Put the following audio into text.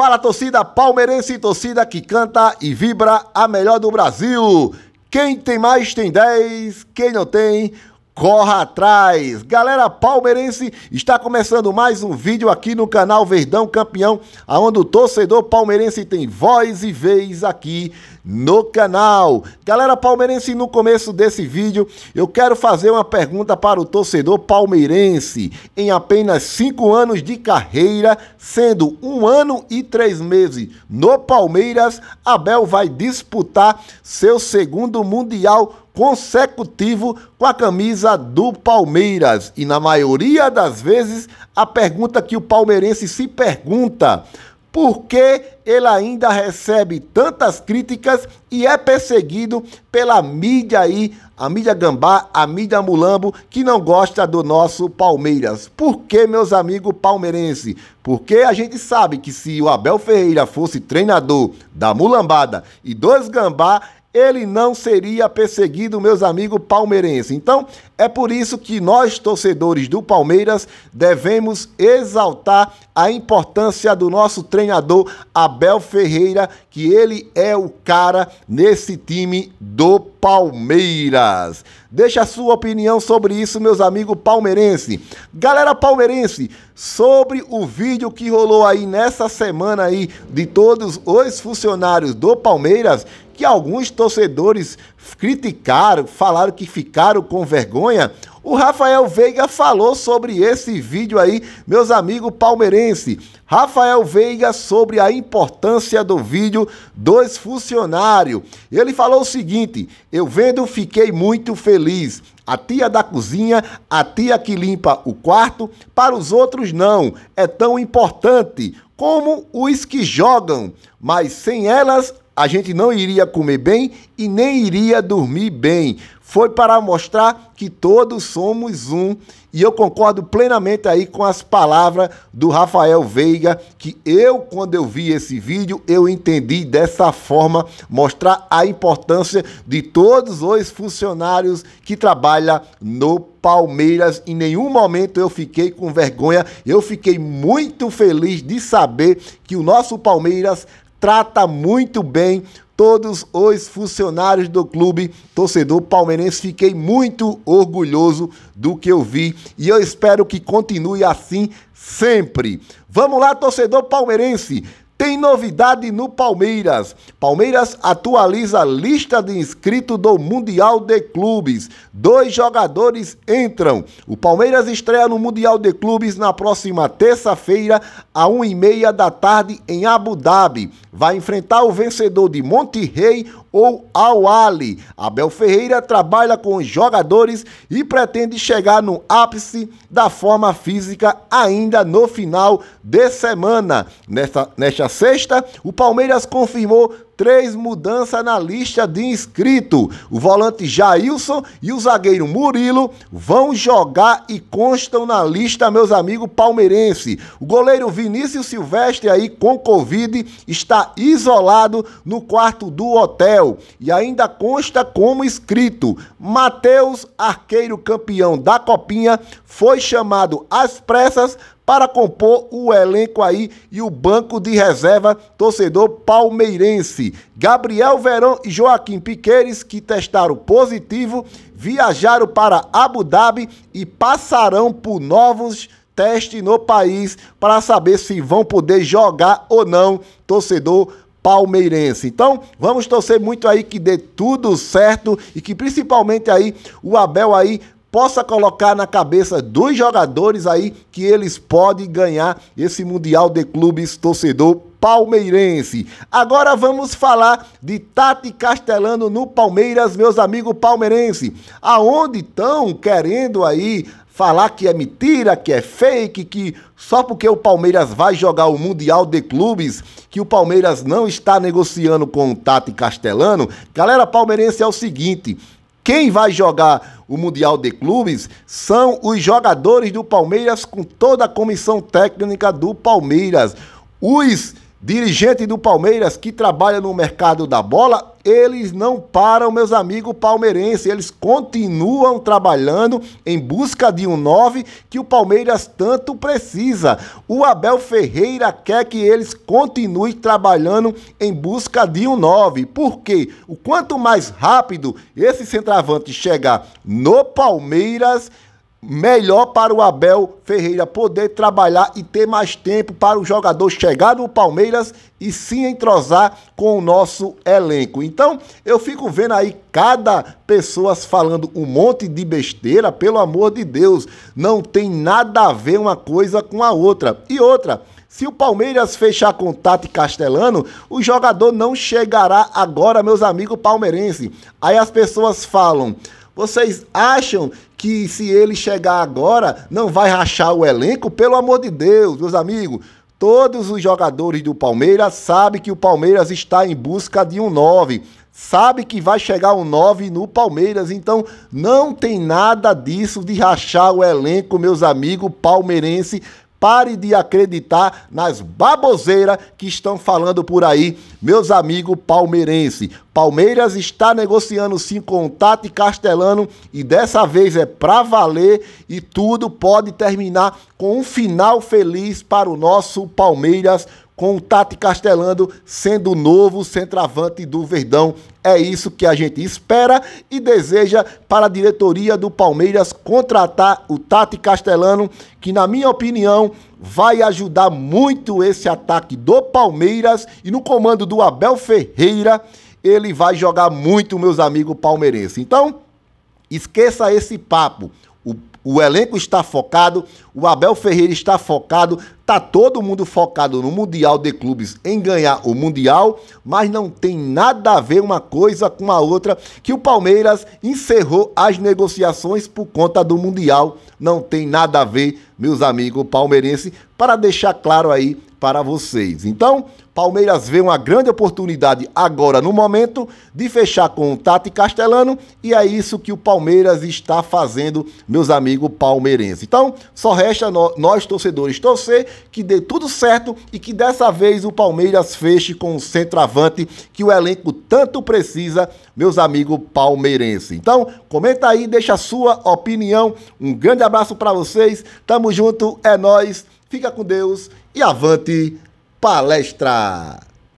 Fala torcida palmeirense, torcida que canta e vibra a melhor do Brasil. Quem tem mais tem 10, quem não tem, corra atrás. Galera palmeirense, está começando mais um vídeo aqui no canal Verdão Campeão, aonde o torcedor palmeirense tem voz e vez aqui no canal. Galera palmeirense, no começo desse vídeo, eu quero fazer uma pergunta para o torcedor palmeirense. Em apenas cinco anos de carreira, sendo um ano e três meses no Palmeiras, Abel vai disputar seu segundo Mundial consecutivo com a camisa do Palmeiras. E na maioria das vezes, a pergunta que o palmeirense se pergunta por que ele ainda recebe tantas críticas e é perseguido pela mídia aí, a mídia gambá, a mídia mulambo, que não gosta do nosso Palmeiras. Por que, meus amigos palmeirense? Porque a gente sabe que se o Abel Ferreira fosse treinador da mulambada e dos gambá, ele não seria perseguido, meus amigos palmeirenses. Então, é por isso que nós, torcedores do Palmeiras, devemos exaltar a importância do nosso treinador Abel Ferreira, que ele é o cara nesse time do Palmeiras. Deixa a sua opinião sobre isso, meus amigos palmeirense. Galera palmeirense, sobre o vídeo que rolou aí nessa semana aí de todos os funcionários do Palmeiras, que alguns torcedores criticaram, falaram que ficaram com vergonha. O Rafael Veiga falou sobre esse vídeo aí, meus amigos palmeirense. Rafael Veiga sobre a importância do vídeo dos funcionários. Ele falou o seguinte: eu vendo fiquei muito feliz. A tia da cozinha, a tia que limpa o quarto, para os outros não. É tão importante como os que jogam, mas sem elas a gente não iria comer bem e nem iria dormir bem. Foi para mostrar que todos somos um. E eu concordo plenamente aí com as palavras do Rafael Veiga, que eu, quando eu vi esse vídeo, eu entendi dessa forma, mostrar a importância de todos os funcionários que trabalham no Palmeiras. Em nenhum momento eu fiquei com vergonha. Eu fiquei muito feliz de saber que o nosso Palmeiras trata muito bem todos os funcionários do clube. Torcedor palmeirense, fiquei muito orgulhoso do que eu vi e eu espero que continue assim sempre. Vamos lá, torcedor palmeirense. Tem novidade no Palmeiras. Palmeiras atualiza a lista de inscritos do Mundial de Clubes. Dois jogadores entram. O Palmeiras estreia no Mundial de Clubes na próxima terça-feira, a 1h30 da tarde, em Abu Dhabi. Vai enfrentar o vencedor de Monte Rei ou Al Abel Ferreira trabalha com os jogadores e pretende chegar no ápice da forma física ainda no final de semana. Nesta, nesta sexta, o Palmeiras confirmou três mudanças na lista de inscrito. O volante Jailson e o zagueiro Murilo vão jogar e constam na lista, meus amigos palmeirense. O goleiro Vinícius Silvestre aí com Covid está isolado no quarto do hotel e ainda consta como inscrito. Matheus, arqueiro campeão da Copinha, foi chamado às pressas para compor o elenco aí e o banco de reserva torcedor palmeirense. Gabriel Verão e Joaquim Piqueires, que testaram positivo, viajaram para Abu Dhabi e passarão por novos testes no país para saber se vão poder jogar ou não, torcedor palmeirense. Então, vamos torcer muito aí que dê tudo certo e que principalmente aí o Abel aí possa colocar na cabeça dos jogadores aí que eles podem ganhar esse Mundial de Clubes torcedor palmeirense. Agora vamos falar de Tati Castelano no Palmeiras, meus amigos palmeirense. Aonde estão querendo aí falar que é mentira, que é fake, que só porque o Palmeiras vai jogar o Mundial de Clubes, que o Palmeiras não está negociando com o Tati Castelano. Galera palmeirense, é o seguinte, quem vai jogar o Mundial de Clubes são os jogadores do Palmeiras com toda a comissão técnica do Palmeiras. Os dirigente do Palmeiras que trabalha no mercado da bola, eles não param, meus amigos palmeirenses. Eles continuam trabalhando em busca de um 9 que o Palmeiras tanto precisa. O Abel Ferreira quer que eles continuem trabalhando em busca de um 9. Porque o quanto mais rápido esse centroavante chegar no Palmeiras melhor para o Abel Ferreira poder trabalhar e ter mais tempo para o jogador chegar no Palmeiras e se entrosar com o nosso elenco. Então, eu fico vendo aí cada pessoa falando um monte de besteira, pelo amor de Deus, não tem nada a ver uma coisa com a outra. E outra, se o Palmeiras fechar contato em Castelano, o jogador não chegará agora, meus amigos palmeirenses. Aí as pessoas falam: vocês acham que se ele chegar agora, não vai rachar o elenco, pelo amor de Deus, meus amigos. Todos os jogadores do Palmeiras sabem que o Palmeiras está em busca de um 9 sabe que vai chegar um 9 no Palmeiras, então não tem nada disso de rachar o elenco, meus amigos palmeirense, Pare de acreditar nas baboseiras que estão falando por aí, meus amigos palmeirense. Palmeiras está negociando sim contato Tati castelano e dessa vez é pra valer e tudo pode terminar com um final feliz para o nosso Palmeiras com o Tati Castelando sendo o novo centroavante do Verdão. É isso que a gente espera e deseja para a diretoria do Palmeiras contratar o Tati Castelano, que, na minha opinião, vai ajudar muito esse ataque do Palmeiras e no comando do Abel Ferreira. Ele vai jogar muito, meus amigos palmeirenses. Então, esqueça esse papo. O elenco está focado, o Abel Ferreira está focado, tá todo mundo focado no Mundial de Clubes em ganhar o Mundial, mas não tem nada a ver uma coisa com a outra que o Palmeiras encerrou as negociações por conta do Mundial. Não tem nada a ver, meus amigos palmeirenses, para deixar claro aí para vocês. Então, Palmeiras vê uma grande oportunidade agora no momento de fechar com o Tati Castelano e é isso que o Palmeiras está fazendo, meus amigos palmeirenses. Então, só resta nós torcedores torcer que dê tudo certo e que dessa vez o Palmeiras feche com o centroavante que o elenco tanto precisa, meus amigos palmeirenses. Então, comenta aí, deixa a sua opinião. Um grande abraço para vocês. Tamo junto, é nós. Fica com Deus e avante palestra!